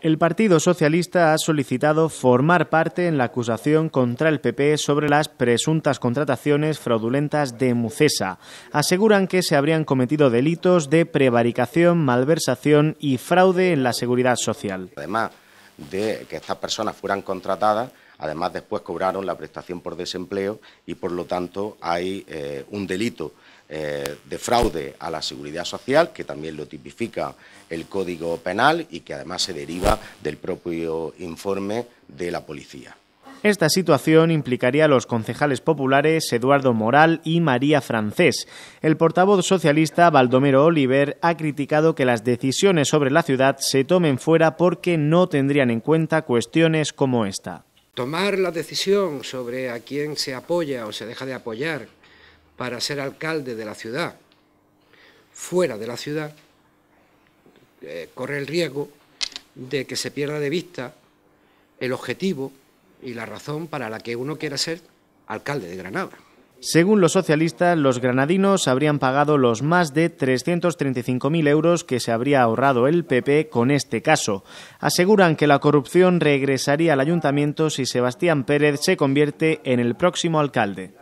El Partido Socialista ha solicitado formar parte en la acusación contra el PP sobre las presuntas contrataciones fraudulentas de Mucesa. Aseguran que se habrían cometido delitos de prevaricación, malversación y fraude en la seguridad social. Además de que estas personas fueran contratadas, Además, después cobraron la prestación por desempleo y, por lo tanto, hay eh, un delito eh, de fraude a la seguridad social, que también lo tipifica el Código Penal y que además se deriva del propio informe de la policía. Esta situación implicaría a los concejales populares Eduardo Moral y María Francés. El portavoz socialista Baldomero Oliver ha criticado que las decisiones sobre la ciudad se tomen fuera porque no tendrían en cuenta cuestiones como esta tomar la decisión sobre a quién se apoya o se deja de apoyar para ser alcalde de la ciudad fuera de la ciudad, eh, corre el riesgo de que se pierda de vista el objetivo y la razón para la que uno quiera ser alcalde de Granada. Según los socialistas, los granadinos habrían pagado los más de 335.000 euros que se habría ahorrado el PP con este caso. Aseguran que la corrupción regresaría al ayuntamiento si Sebastián Pérez se convierte en el próximo alcalde.